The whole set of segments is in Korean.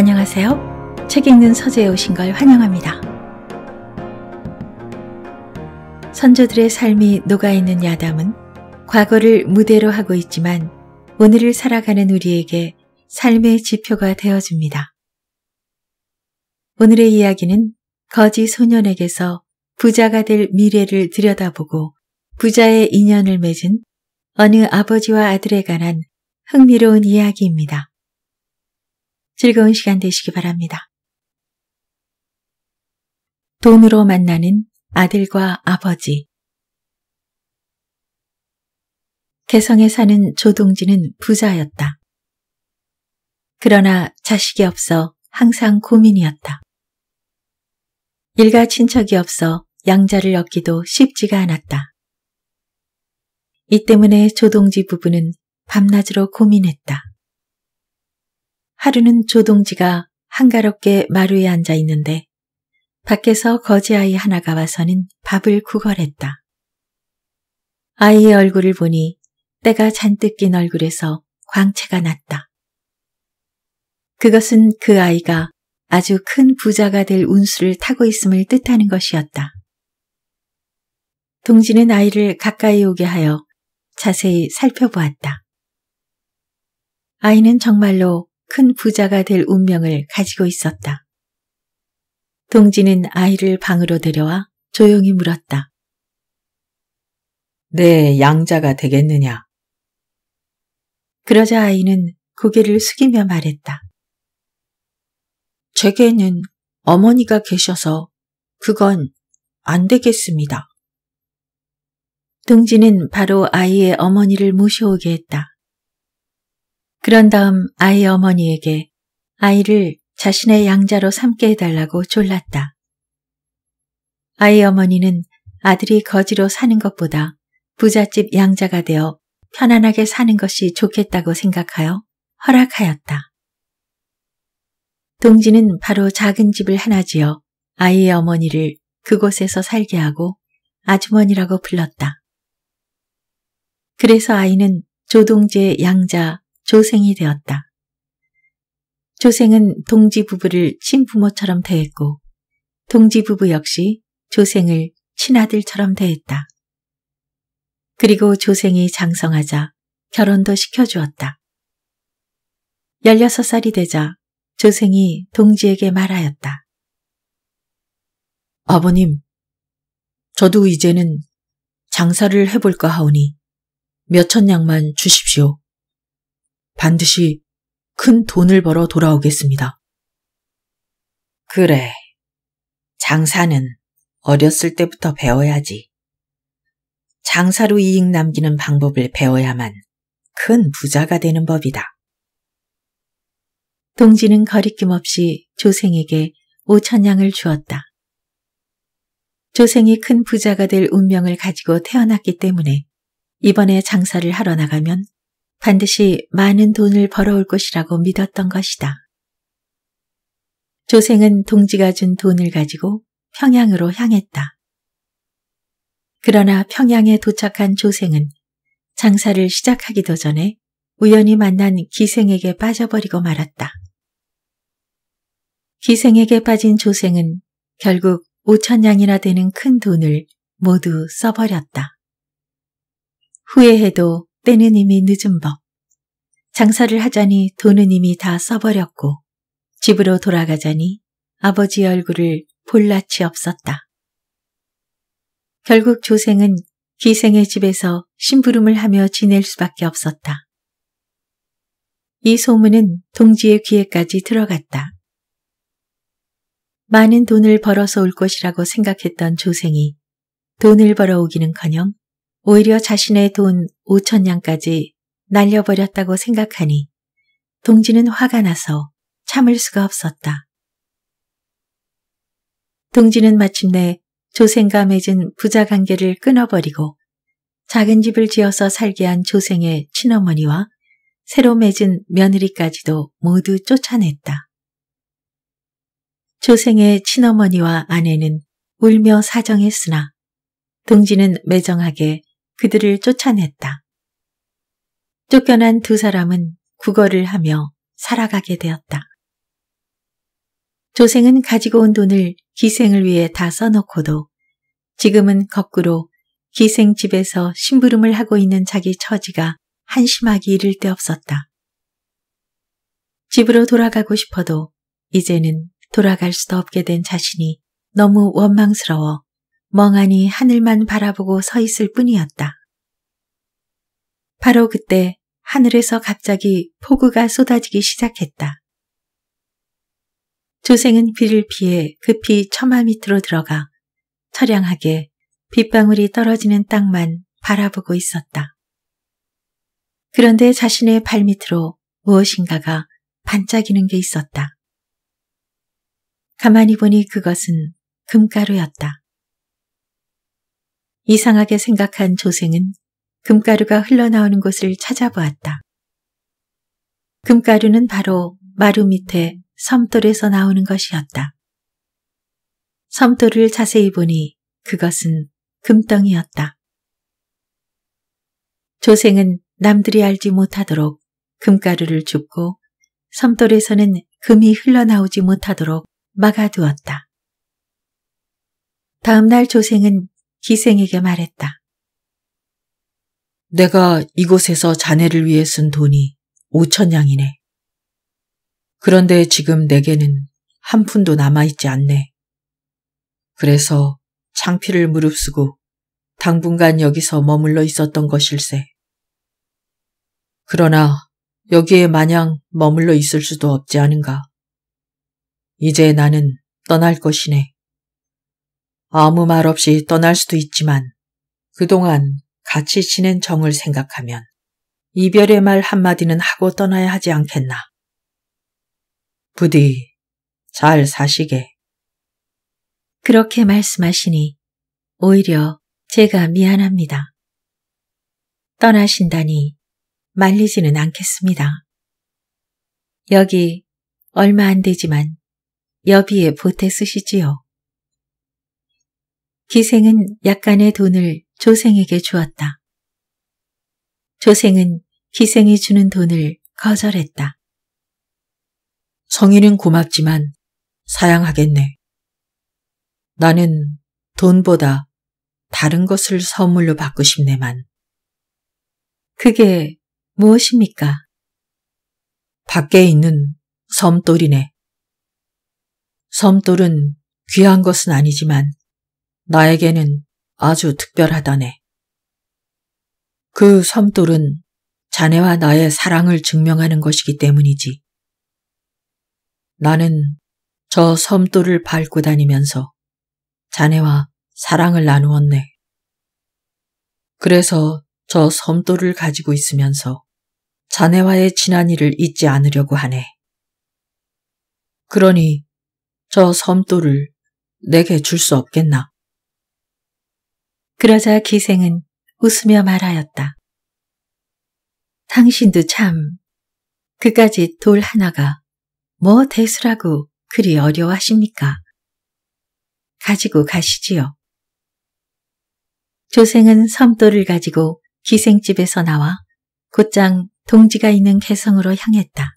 안녕하세요. 책 읽는 서재에 오신 걸 환영합니다. 선조들의 삶이 녹아있는 야담은 과거를 무대로 하고 있지만 오늘을 살아가는 우리에게 삶의 지표가 되어줍니다. 오늘의 이야기는 거지 소년에게서 부자가 될 미래를 들여다보고 부자의 인연을 맺은 어느 아버지와 아들에 관한 흥미로운 이야기입니다. 즐거운 시간 되시기 바랍니다. 돈으로 만나는 아들과 아버지 개성에 사는 조동진은 부자였다. 그러나 자식이 없어 항상 고민이었다. 일가 친척이 없어 양자를 얻기도 쉽지가 않았다. 이 때문에 조동지 부부는 밤낮으로 고민했다. 하루는 조동지가 한가롭게 마루에 앉아 있는데 밖에서 거지아이 하나가 와서는 밥을 구걸했다. 아이의 얼굴을 보니 때가 잔뜩 낀 얼굴에서 광채가 났다. 그것은 그 아이가 아주 큰 부자가 될 운수를 타고 있음을 뜻하는 것이었다. 동지는 아이를 가까이 오게 하여 자세히 살펴보았다. 아이는 정말로 큰 부자가 될 운명을 가지고 있었다. 동지는 아이를 방으로 데려와 조용히 물었다. 내 양자가 되겠느냐? 그러자 아이는 고개를 숙이며 말했다. 제게는 어머니가 계셔서 그건 안 되겠습니다. 동지는 바로 아이의 어머니를 모셔오게 했다. 그런 다음 아이 어머니에게 아이를 자신의 양자로 삼게 해달라고 졸랐다. 아이 어머니는 아들이 거지로 사는 것보다 부잣집 양자가 되어 편안하게 사는 것이 좋겠다고 생각하여 허락하였다. 동지는 바로 작은 집을 하나 지어 아이의 어머니를 그곳에서 살게 하고 아주머니라고 불렀다. 그래서 아이는 조동지의 양자 조생이 되었다. 조생은 동지 부부를 친부모처럼 대했고 동지 부부 역시 조생을 친아들처럼 대했다. 그리고 조생이 장성하자 결혼도 시켜주었다. 16살이 되자 조생이 동지에게 말하였다. 아버님, 저도 이제는 장사를 해볼까 하오니 몇천 양만 주십시오. 반드시 큰 돈을 벌어 돌아오겠습니다. 그래. 장사는 어렸을 때부터 배워야지. 장사로 이익 남기는 방법을 배워야만 큰 부자가 되는 법이다. 동지는 거리낌 없이 조생에게 오천냥을 주었다. 조생이 큰 부자가 될 운명을 가지고 태어났기 때문에 이번에 장사를 하러 나가면 반드시 많은 돈을 벌어올 것이라고 믿었던 것이다. 조생은 동지가 준 돈을 가지고 평양으로 향했다. 그러나 평양에 도착한 조생은 장사를 시작하기도 전에 우연히 만난 기생에게 빠져버리고 말았다. 기생에게 빠진 조생은 결국 5천냥이나 되는 큰 돈을 모두 써버렸다. 후회해도 때는 이미 늦은 법. 장사를 하자니 돈은 이미 다 써버렸고 집으로 돌아가자니 아버지 얼굴을 볼 낯이 없었다. 결국 조생은 기생의 집에서 심부름을 하며 지낼 수밖에 없었다. 이 소문은 동지의 귀에까지 들어갔다. 많은 돈을 벌어서 올 것이라고 생각했던 조생이 돈을 벌어오기는커녕 오히려 자신의 돈 5천냥까지 날려버렸다고 생각하니 동지는 화가 나서 참을 수가 없었다. 동지는 마침내 조생과 맺은 부자 관계를 끊어버리고 작은 집을 지어서 살게 한 조생의 친어머니와 새로 맺은 며느리까지도 모두 쫓아냈다. 조생의 친어머니와 아내는 울며 사정했으나 동지는 매정하게 그들을 쫓아냈다. 쫓겨난 두 사람은 구걸을 하며 살아가게 되었다. 조생은 가지고 온 돈을 기생을 위해 다 써놓고도 지금은 거꾸로 기생집에서 심부름을 하고 있는 자기 처지가 한심하기 이를 데 없었다. 집으로 돌아가고 싶어도 이제는 돌아갈 수도 없게 된 자신이 너무 원망스러워 멍하니 하늘만 바라보고 서 있을 뿐이었다. 바로 그때 하늘에서 갑자기 폭우가 쏟아지기 시작했다. 조생은 비를 피해 급히 처마 밑으로 들어가 처량하게 빗방울이 떨어지는 땅만 바라보고 있었다. 그런데 자신의 발밑으로 무엇인가가 반짝이는 게 있었다. 가만히 보니 그것은 금가루였다. 이상하게 생각한 조생은 금가루가 흘러나오는 곳을 찾아보았다. 금가루는 바로 마루 밑에 섬돌에서 나오는 것이었다. 섬돌을 자세히 보니 그것은 금덩이였다. 조생은 남들이 알지 못하도록 금가루를 줍고 섬돌에서는 금이 흘러나오지 못하도록 막아두었다. 다음날 조생은 희생에게 말했다. 내가 이곳에서 자네를 위해 쓴 돈이 5천냥이네. 그런데 지금 내게는 한 푼도 남아있지 않네. 그래서 창피를 무릅쓰고 당분간 여기서 머물러 있었던 것일세. 그러나 여기에 마냥 머물러 있을 수도 없지 않은가. 이제 나는 떠날 것이네. 아무 말 없이 떠날 수도 있지만 그동안 같이 지낸 정을 생각하면 이별의 말 한마디는 하고 떠나야 하지 않겠나. 부디 잘 사시게. 그렇게 말씀하시니 오히려 제가 미안합니다. 떠나신다니 말리지는 않겠습니다. 여기 얼마 안 되지만 여비에 보태 쓰시지요. 기생은 약간의 돈을 조생에게 주었다. 조생은 기생이 주는 돈을 거절했다. 성인은 고맙지만 사양하겠네. 나는 돈보다 다른 것을 선물로 받고 싶네만. 그게 무엇입니까? 밖에 있는 섬돌이네. 섬돌은 귀한 것은 아니지만 나에게는 아주 특별하다네. 그 섬돌은 자네와 나의 사랑을 증명하는 것이기 때문이지. 나는 저 섬돌을 밟고 다니면서 자네와 사랑을 나누었네. 그래서 저 섬돌을 가지고 있으면서 자네와의 지난 일을 잊지 않으려고 하네. 그러니 저 섬돌을 내게 줄 수 없겠나? 그러자 기생은 웃으며 말하였다. 당신도 참 그까지 돌 하나가 뭐 대수라고 그리 어려워하십니까? 가지고 가시지요. 조생은 섬돌을 가지고 기생집에서 나와 곧장 동지가 있는 개성으로 향했다.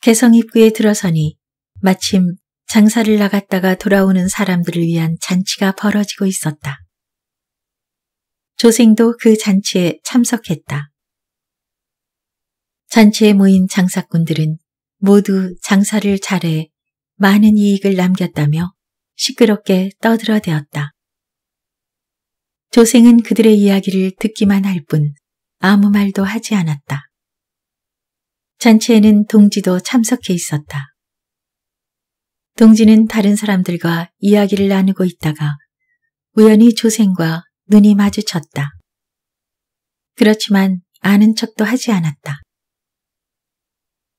개성 입구에 들어서니 마침 장사를 나갔다가 돌아오는 사람들을 위한 잔치가 벌어지고 있었다. 조생도 그 잔치에 참석했다. 잔치에 모인 장사꾼들은 모두 장사를 잘해 많은 이익을 남겼다며 시끄럽게 떠들어대었다. 조생은 그들의 이야기를 듣기만 할 뿐 아무 말도 하지 않았다. 잔치에는 동지도 참석해 있었다. 동지는 다른 사람들과 이야기를 나누고 있다가 우연히 조생과 눈이 마주쳤다. 그렇지만 아는 척도 하지 않았다.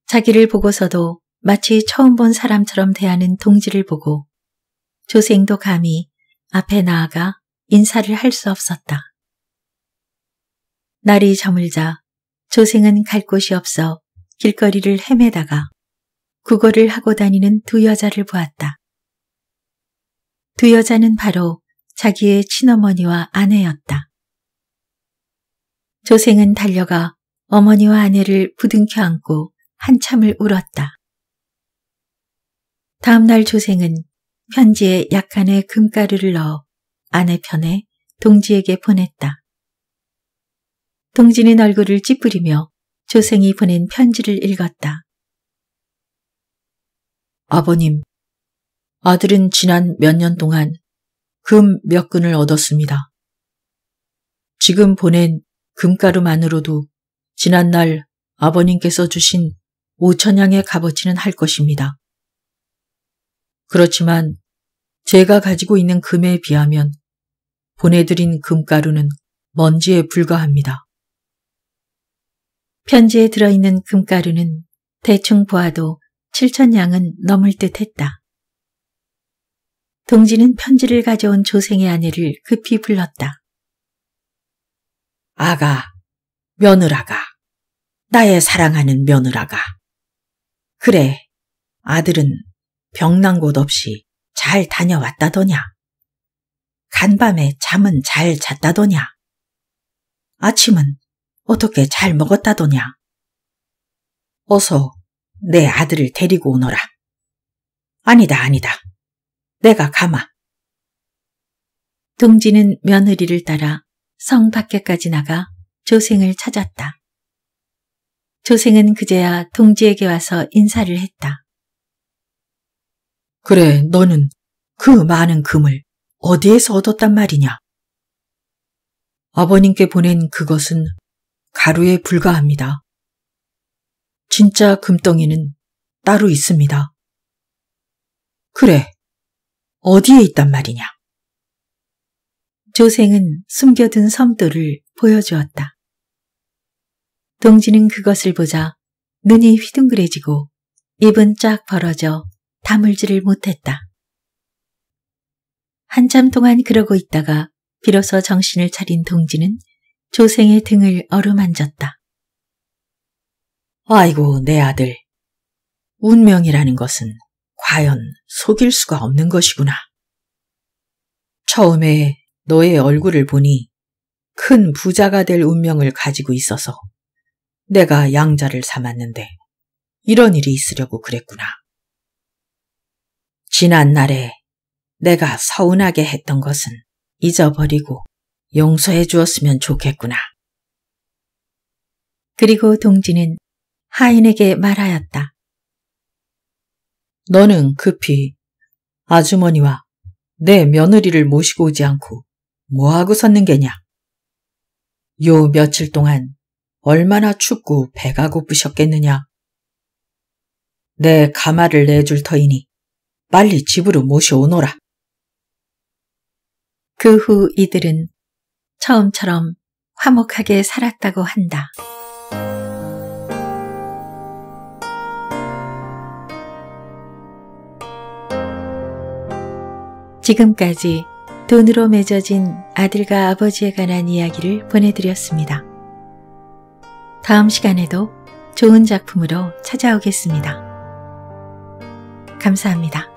자기를 보고서도 마치 처음 본 사람처럼 대하는 동지를 보고 조생도 감히 앞에 나아가 인사를 할 수 없었다. 날이 저물자 조생은 갈 곳이 없어 길거리를 헤매다가 구걸을 하고 다니는 두 여자를 보았다. 두 여자는 바로 자기의 친어머니와 아내였다. 조생은 달려가 어머니와 아내를 부둥켜 안고 한참을 울었다. 다음날 조생은 편지에 약간의 금가루를 넣어 아내 편에 동지에게 보냈다. 동지는 얼굴을 찌푸리며 조생이 보낸 편지를 읽었다. 아버님, 아들은 지난 몇 년 동안 금 몇 근을 얻었습니다. 지금 보낸 금가루만으로도 지난날 아버님께서 주신 5천양의 값어치는 할 것입니다. 그렇지만 제가 가지고 있는 금에 비하면 보내드린 금가루는 먼지에 불과합니다. 편지에 들어있는 금가루는 대충 보아도 7천 양은 넘을 듯 했다. 동지는 편지를 가져온 조생의 아내를 급히 불렀다. 아가, 며느라가, 나의 사랑하는 며느라가. 그래, 아들은 병난 곳 없이 잘 다녀왔다더냐. 간밤에 잠은 잘 잤다더냐. 아침은 어떻게 잘 먹었다더냐. 어서 내 아들을 데리고 오너라. 아니다, 아니다. 내가 가마. 동지는 며느리를 따라 성 밖에까지 나가 조생을 찾았다. 조생은 그제야 동지에게 와서 인사를 했다. 그래, 너는 그 많은 금을 어디에서 얻었단 말이냐? 아버님께 보낸 그것은 가루에 불과합니다. 진짜 금덩이는 따로 있습니다. 그래, 어디에 있단 말이냐? 조생은 숨겨둔 섬돌을 보여주었다. 동지는 그것을 보자 눈이 휘둥그레지고 입은 쫙 벌어져 다물지를 못했다. 한참 동안 그러고 있다가 비로소 정신을 차린 동지는 조생의 등을 어루만졌다. 아이고, 내 아들. 운명이라는 것은 과연 속일 수가 없는 것이구나. 처음에 너의 얼굴을 보니 큰 부자가 될 운명을 가지고 있어서 내가 양자를 삼았는데 이런 일이 있으려고 그랬구나. 지난 날에 내가 서운하게 했던 것은 잊어버리고 용서해 주었으면 좋겠구나. 그리고 동지는 하인에게 말하였다. 너는 급히 아주머니와 내 며느리를 모시고 오지 않고 뭐하고 섰는 게냐? 요 며칠 동안 얼마나 춥고 배가 고프셨겠느냐? 내 가마를 내줄 터이니 빨리 집으로 모셔오너라. 그 후 이들은 처음처럼 화목하게 살았다고 한다. 지금까지 돈으로 맺어진 아들과 아버지에 관한 이야기를 보내드렸습니다. 다음 시간에도 좋은 작품으로 찾아오겠습니다. 감사합니다.